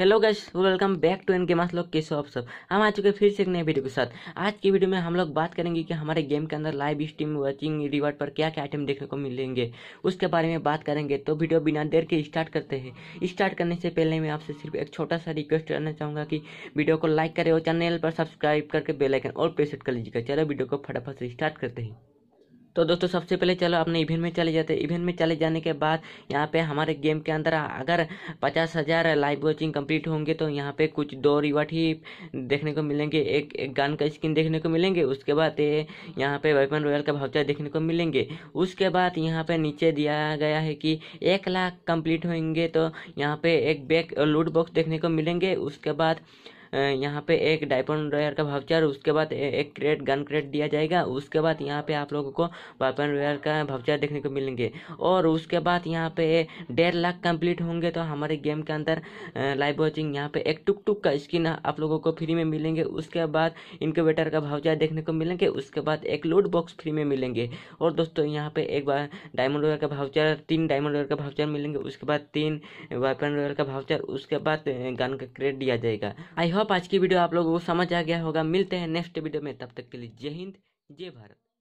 hello guys welcome back to एन आस लोग कैसे हो आप सब हम आ चुके हैं फिर से एक नए वीडियो के साथ आज की वीडियो में हम लोग बात करेंगे कि हमारे गेम के अंदर लाइव स्ट्रीम वॉचिंग रिवार्ड पर क्या क्या आइटम देखने को मिलेंगे उसके बारे में बात करेंगे तो वीडियो बिना देर के स्टार्ट करते हैं स्टार्ट करने से पहले मैं आपसे सिर्फ एक छोटा सा रिक्वेस्ट करना चाहूँगा कि वीडियो को लाइक करें और चैनल पर सब्सक्राइब करके बेलाइकन और प्रेस कर लीजिएगा चलो वीडियो को फटाफट से स्टार्ट करते हैं तो दोस्तों सबसे पहले चलो अपने इवेंट में चले जाते इवेंट में चले जाने के बाद यहाँ पे हमारे गेम के अंदर अगर पचास हज़ार लाइव वॉचिंग कंप्लीट होंगे तो यहाँ पे कुछ दो रिवार्ड ही देखने को मिलेंगे एक एक गन का स्किन देखने को मिलेंगे उसके बाद ये यहाँ पे वेपन रॉयल का भावचार देखने को मिलेंगे उसके बाद यहाँ पर नीचे दिया गया है कि एक लाख कम्प्लीट होंगे तो यहाँ पे एक बैग लूट बॉक्स देखने को मिलेंगे उसके बाद यहाँ पे एक डायपोन रेयर का भाउचर उसके बाद एक क्रेट गन क्रेट दिया जाएगा उसके बाद यहाँ पे आप लोगों को वाइपन रेयर का भाउचर देखने को मिलेंगे और उसके बाद यहाँ पे डेढ़ लाख कंप्लीट होंगे तो हमारे गेम के अंदर लाइव वॉचिंग यहाँ पे एक टुक टुक का स्किन आप लोगों को फ्री में मिलेंगे उसके बाद इनक्यूबेटर का भाउचार देखने को मिलेंगे उसके बाद एक लूट बॉक्स फ्री में मिलेंगे और दोस्तों यहाँ पे एक बार डायमंड वेयर का भाउचर तीन डायमंड वेयर का भाउचर मिलेंगे उसके बाद तीन वाइपन रोयर का भाउचर उसके बाद गन का क्रेट दिया जाएगा आई होप होप आज की वीडियो आप लोगों को समझ आ गया होगा मिलते हैं नेक्स्ट वीडियो में तब तक के लिए जय हिंद जय भारत